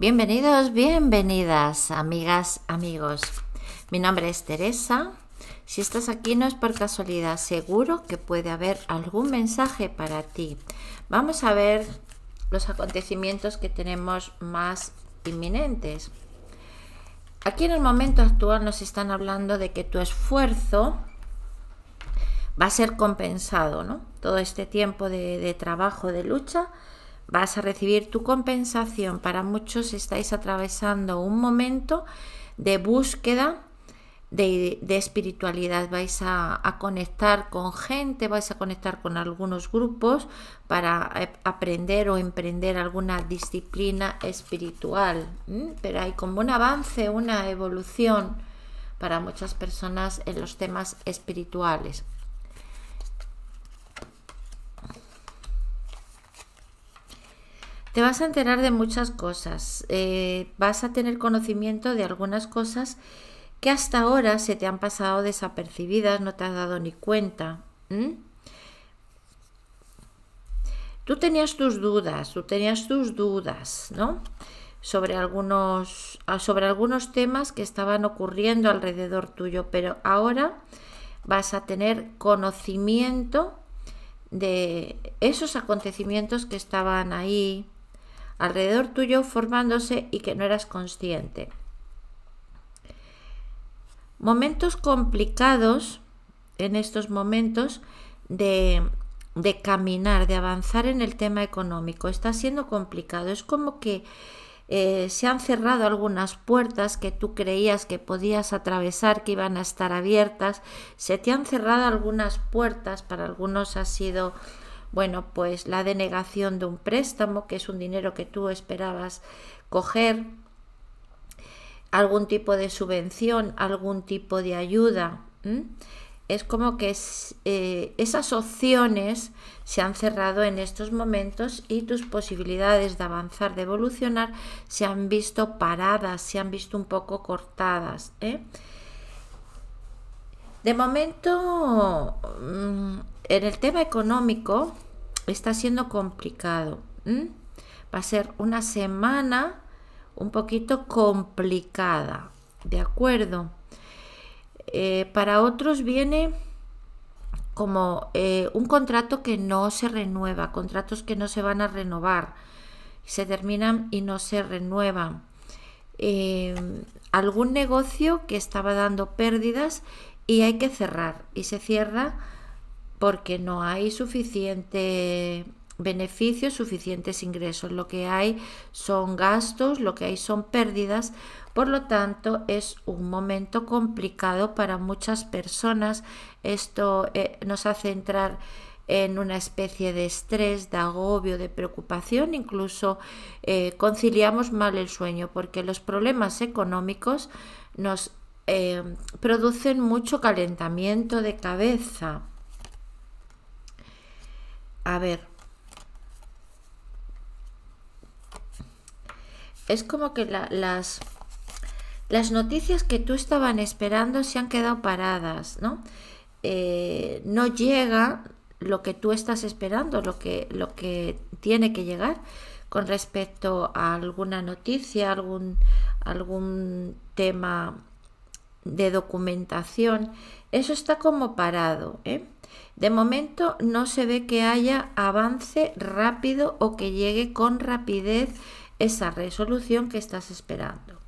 Bienvenidos, bienvenidas, amigas, amigos. Mi nombre es Teresa. Si estás aquí no es por casualidad, seguro que puede haber algún mensaje para ti. Vamos a ver los acontecimientos que tenemos más inminentes. Aquí en el momento actual nos están hablando de que tu esfuerzo va a ser compensado, ¿no? Todo este tiempo de, de trabajo, de lucha, vas a recibir tu compensación. Para muchos estáis atravesando un momento de búsqueda de, espiritualidad. Vais a, conectar con gente, vais a conectar con algunos grupos para eh, aprender o emprender alguna disciplina espiritual. Pero hay como un avance, una evolución para muchas personas en los temas espirituales. te vas a enterar de muchas cosas, eh, vas a tener conocimiento de algunas cosas que hasta ahora se te han pasado desapercibidas, no te has dado ni cuenta. Tú tenías tus dudas, tú tenías tus dudas, Sobre algunos, ah, sobre algunos temas que estaban ocurriendo alrededor tuyo, pero ahora vas a tener conocimiento de esos acontecimientos que estaban ahí, alrededor tuyo formándose y que no eras consciente. Momentos complicados en estos momentos de, de caminar, de avanzar en el tema económico. Está siendo complicado. Es como que eh, se han cerrado algunas puertas que tú creías que podías atravesar, que iban a estar abiertas, se te han cerrado algunas puertas, para algunos ha sido bueno, pues la denegación de un préstamo, que es un dinero que tú esperabas coger, algún tipo de subvención, algún tipo de ayuda. Es como que eh, esas opciones se han cerrado en estos momentos y tus posibilidades de avanzar, de evolucionar, se han visto paradas, se han visto un poco cortadas. ¿eh? De momento, mm, en el tema económico, está siendo complicado. Va a ser una semana un poquito complicada, ¿de acuerdo? Eh, para otros viene como eh, un contrato que no se renueva, contratos que no se van a renovar, se terminan y no se renuevan. Em, algún negocio que estaba dando pérdidas y hay que cerrar y se cierra porque no hay suficiente beneficios, suficientes ingresos. Lo que hay son gastos, lo que hay son pérdidas. Por lo tanto, es un momento complicado para muchas personas. Esto eh, nos hace entrar en una especie de estrés, de agobio, de preocupación, incluso eh, conciliamos mal el sueño porque los problemas económicos nos eh, producen mucho calentamiento de cabeza. A ver. Es como que las, las noticias que tú estaban esperando se han quedado paradas, ¿no? Eh, no llega lo que tú estás esperando, lo que, lo que tiene que llegar con respecto a alguna noticia, algún, algún tema de documentación. Eso está como parado, ¿eh? De momento no se ve que haya avance rápido o que llegue con rapidez esa resolución que estás esperando.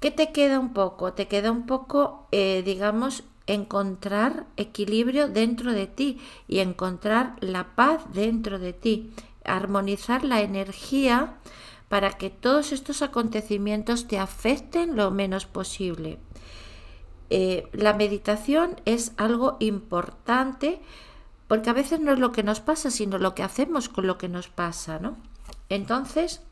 ¿Qué te queda un poco? Te queda un poco, eh, digamos, encontrar equilibrio dentro de ti y encontrar la paz dentro de ti, armonizar la energía para que todos estos acontecimientos te afecten lo menos posible. Eh, la meditación es algo importante porque a veces no es lo que nos pasa, sino lo que hacemos con lo que nos pasa, ¿no? Entonces,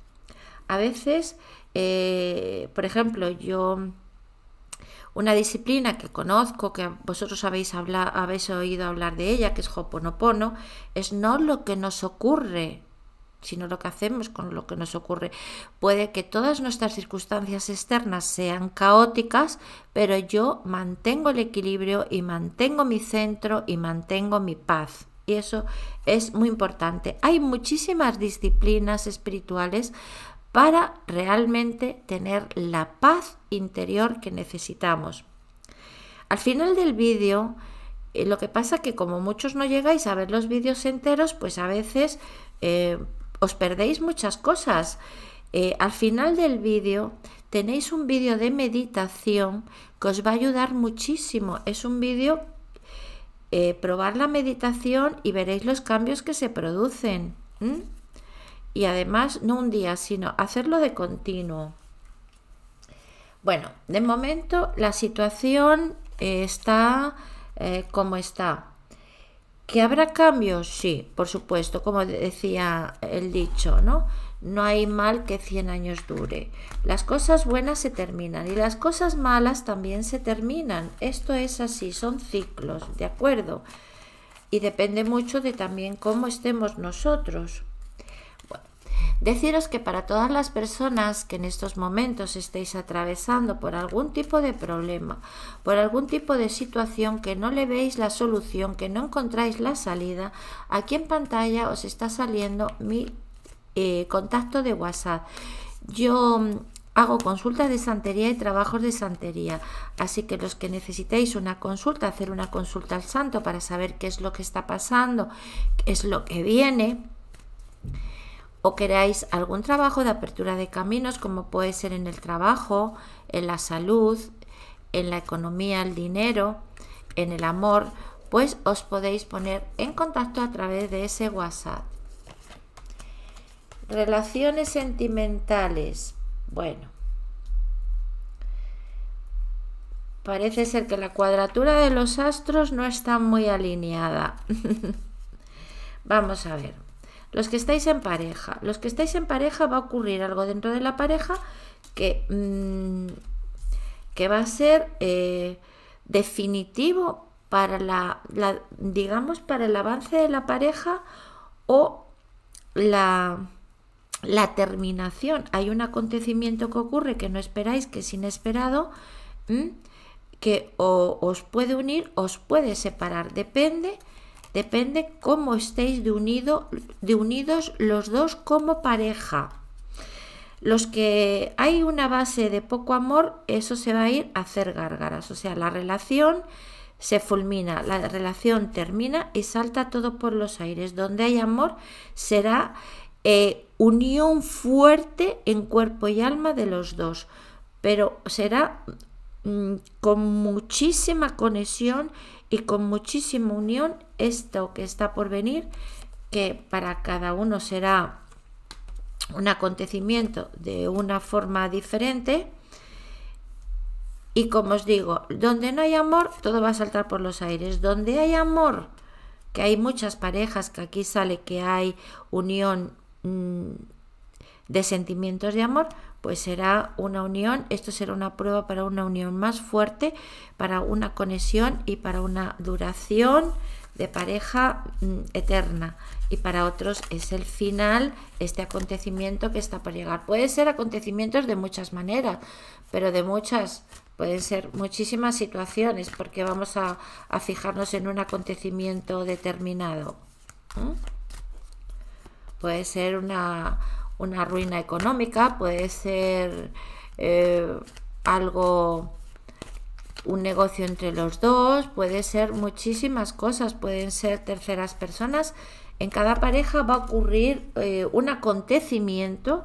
a veces, eh, por ejemplo, yo una disciplina que conozco, que vosotros habéis, habéis oído hablar de ella, que es Hoponopono, es no lo que nos ocurre sino lo que hacemos con lo que nos ocurre. Puede que todas nuestras circunstancias externas sean caóticas, pero yo mantengo el equilibrio y mantengo mi centro y mantengo mi paz. Y eso es muy importante. Hay muchísimas disciplinas espirituales para realmente tener la paz interior que necesitamos. Al final del vídeo, eh, lo que pasa que como muchos no llegáis a ver los vídeos enteros, pues a veces eh, os perdéis muchas cosas. Eh, al final del vídeo tenéis un vídeo de meditación que os va a ayudar muchísimo. Es un vídeo, eh, probar la meditación y veréis los cambios que se producen. Y además, no un día, sino hacerlo de continuo. Bueno, de momento la situación está eh, como está. ¿Que habrá cambios? Sí, por supuesto, como decía el dicho, ¿no? No hay mal que 100 años dure. Las cosas buenas se terminan y las cosas malas también se terminan. Esto es así, son ciclos, ¿de acuerdo? Y depende mucho de también cómo estemos nosotros. Deciros que para todas las personas que en estos momentos estéis atravesando por algún tipo de problema, por algún tipo de situación que no le veis la solución, que no encontráis la salida, aquí en pantalla os está saliendo mi eh, contacto de WhatsApp. Yo mm, Hago consultas de santería y trabajos de santería, así que los que necesitéis una consulta, hacer una consulta al santo para saber qué es lo que está pasando, qué es lo que viene, o queráis algún trabajo de apertura de caminos, como puede ser en el trabajo, en la salud, en la economía, el dinero, en el amor, pues os podéis poner en contacto a través de ese WhatsApp. Relaciones sentimentales. Bueno, parece ser que la cuadratura de los astros no está muy alineada. Vamos a ver. Los que estáis en pareja, los que estáis en pareja va a ocurrir algo dentro de la pareja que, mm, que va a ser eh, definitivo para la, digamos, para el avance de la pareja o la, la terminación. Hay un acontecimiento que ocurre que no esperáis, que es inesperado, que os puede unir, os puede separar, depende Depende cómo estéis de, unido, unidos los dos como pareja. Los que hay una base de poco amor, eso se va a ir a hacer gárgaras. O sea, la relación se fulmina, la relación termina y salta todo por los aires. Donde hay amor será eh, unión fuerte en cuerpo y alma de los dos, pero será mm, con muchísima conexión y con muchísima unión esto que está por venir, que para cada uno será un acontecimiento de una forma diferente. Y como os digo, donde no hay amor, todo va a saltar por los aires. Donde hay amor, que hay muchas parejas, que aquí sale que hay unión mm, de sentimientos de amor, pues será una unión, esto será una prueba para una unión más fuerte, para una conexión y para una duración pareja mm, eterna y para otros es el final, este acontecimiento que está por llegar. puede ser acontecimientos de muchas maneras, pero de muchas, pueden ser muchísimas situaciones porque vamos a, fijarnos en un acontecimiento determinado. Puede ser una, una, ruina económica, puede ser eh, algo un negocio entre los dos, puede ser muchísimas cosas, pueden ser terceras personas. En cada pareja va a ocurrir eh, un acontecimiento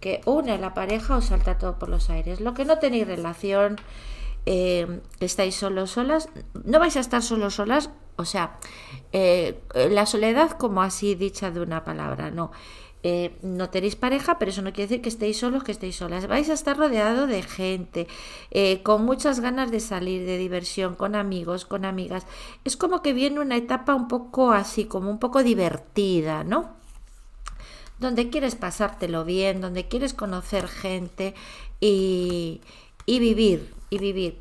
que une a la pareja o salta todo por los aires. Lo que no tenéis relación, eh, estáis solos, solas, no vais a estar solos, solas, o sea, eh, la soledad como así dicha de una palabra, no. Eh, no tenéis pareja, pero eso no quiere decir que estéis solos, que estéis solas. Vais a estar rodeado de gente, eh, con muchas ganas de salir, de diversión, con amigos, con amigas. Es como que viene una etapa un poco así, como un poco divertida, ¿no? Donde quieres pasártelo bien, donde quieres conocer gente y vivir, y vivir.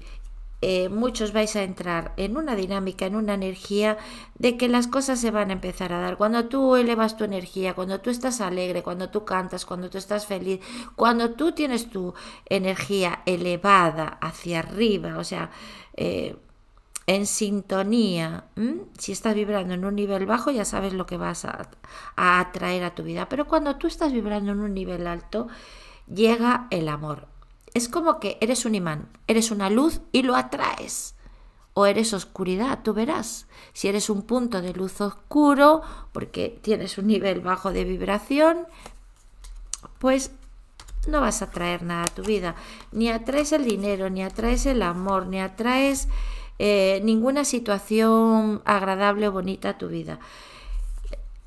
Eh, muchos vais a entrar en una dinámica, en una energía de que las cosas se van a empezar a dar. Cuando tú elevas tu energía, cuando tú estás alegre, cuando tú cantas, cuando tú estás feliz, cuando tú tienes tu energía elevada hacia arriba, o sea, eh, en sintonía. Si estás vibrando en un nivel bajo, ya sabes lo que vas a, atraer a tu vida. Pero cuando tú estás vibrando en un nivel alto, llega el amor es como que eres un imán, eres una luz y lo atraes. O eres oscuridad, tú verás. Si eres un punto de luz oscuro, porque tienes un nivel bajo de vibración, pues no vas a atraer nada a tu vida. Ni atraes el dinero, ni atraes el amor, ni atraes eh, ninguna situación agradable o bonita a tu vida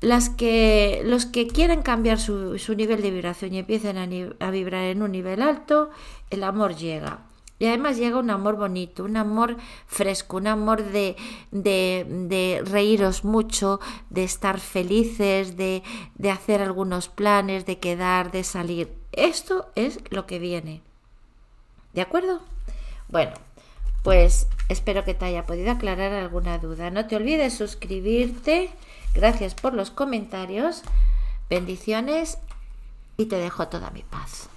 las que, los que quieren cambiar su, nivel de vibración y empiecen a, a, vibrar en un nivel alto, el amor llega. Y además llega un amor bonito, un amor fresco, un amor de, de, de reíros mucho, de estar felices, de, de hacer algunos planes, de quedar, de salir. Esto es lo que viene. ¿De acuerdo? Bueno, pues espero que te haya podido aclarar alguna duda. No te olvides suscribirte. Gracias por los comentarios. Bendiciones y te dejo toda mi paz.